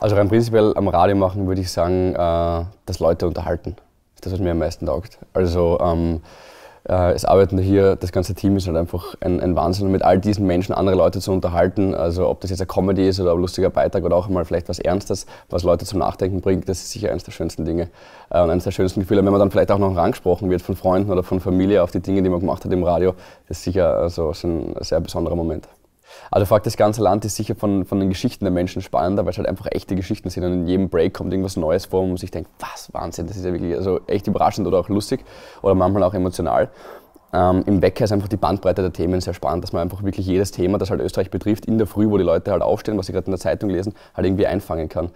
Also rein prinzipiell am Radio machen würde ich sagen, äh, dass Leute unterhalten. Das was mir am meisten taugt. Also ähm, äh, es arbeiten hier, das ganze Team ist halt einfach ein, ein Wahnsinn. Und mit all diesen Menschen andere Leute zu unterhalten, also ob das jetzt eine Comedy ist oder ein lustiger Beitrag oder auch mal vielleicht was Ernstes, was Leute zum Nachdenken bringt, das ist sicher eines der schönsten Dinge äh, und eines der schönsten Gefühle. wenn man dann vielleicht auch noch angesprochen wird von Freunden oder von Familie auf die Dinge, die man gemacht hat im Radio, das ist sicher also, äh, ist ein sehr besonderer Moment. Also der Fakt, das ganze Land ist sicher von, von den Geschichten der Menschen spannender, weil es halt einfach echte Geschichten sind und in jedem Break kommt irgendwas Neues vor, wo man sich denkt, was, Wahnsinn, das ist ja wirklich also echt überraschend oder auch lustig oder manchmal auch emotional. Ähm, Im Wecker ist einfach die Bandbreite der Themen sehr spannend, dass man einfach wirklich jedes Thema, das halt Österreich betrifft, in der Früh, wo die Leute halt aufstehen, was sie gerade in der Zeitung lesen, halt irgendwie einfangen kann.